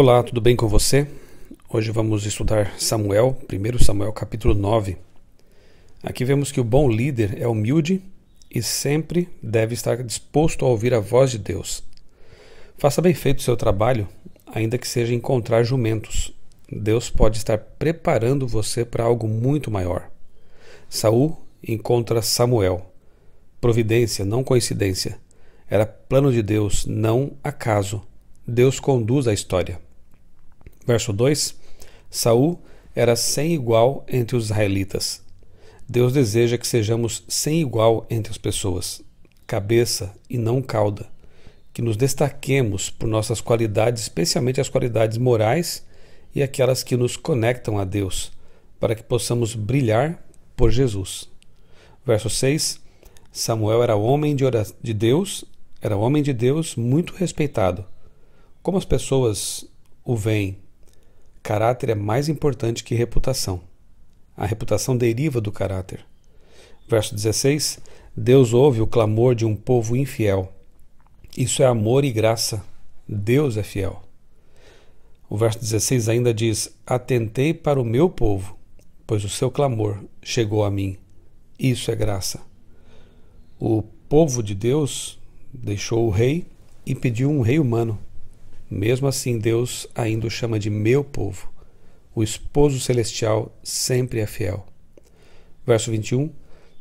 Olá, tudo bem com você? Hoje vamos estudar Samuel, 1 Samuel capítulo 9. Aqui vemos que o bom líder é humilde e sempre deve estar disposto a ouvir a voz de Deus. Faça bem feito o seu trabalho, ainda que seja encontrar jumentos. Deus pode estar preparando você para algo muito maior. Saul encontra Samuel. Providência, não coincidência. Era plano de Deus, não acaso. Deus conduz a história. Verso 2: Saul era sem igual entre os israelitas. Deus deseja que sejamos sem igual entre as pessoas, cabeça e não cauda, que nos destaquemos por nossas qualidades, especialmente as qualidades morais e aquelas que nos conectam a Deus, para que possamos brilhar por Jesus. Verso 6: Samuel era homem de, de Deus, era homem de Deus muito respeitado. Como as pessoas o veem Caráter é mais importante que reputação. A reputação deriva do caráter. Verso 16: Deus ouve o clamor de um povo infiel. Isso é amor e graça. Deus é fiel. O verso 16 ainda diz: Atentei para o meu povo, pois o seu clamor chegou a mim. Isso é graça. O povo de Deus deixou o rei e pediu um rei humano. Mesmo assim, Deus ainda o chama de meu povo. O esposo celestial sempre é fiel. Verso 21.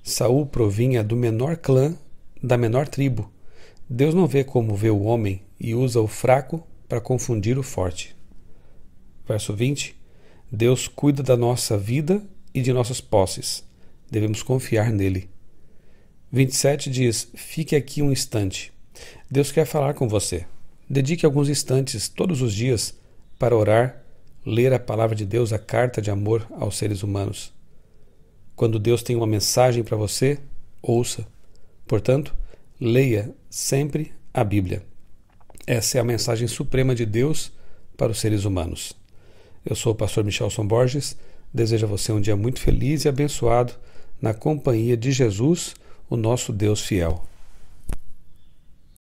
Saul provinha do menor clã, da menor tribo. Deus não vê como vê o homem e usa o fraco para confundir o forte. Verso 20. Deus cuida da nossa vida e de nossas posses. Devemos confiar nele. 27 diz: Fique aqui um instante. Deus quer falar com você. Dedique alguns instantes todos os dias para orar, ler a palavra de Deus, a carta de amor aos seres humanos. Quando Deus tem uma mensagem para você, ouça. Portanto, leia sempre a Bíblia. Essa é a mensagem suprema de Deus para os seres humanos. Eu sou o pastor Michelson Borges, desejo a você um dia muito feliz e abençoado na companhia de Jesus, o nosso Deus fiel.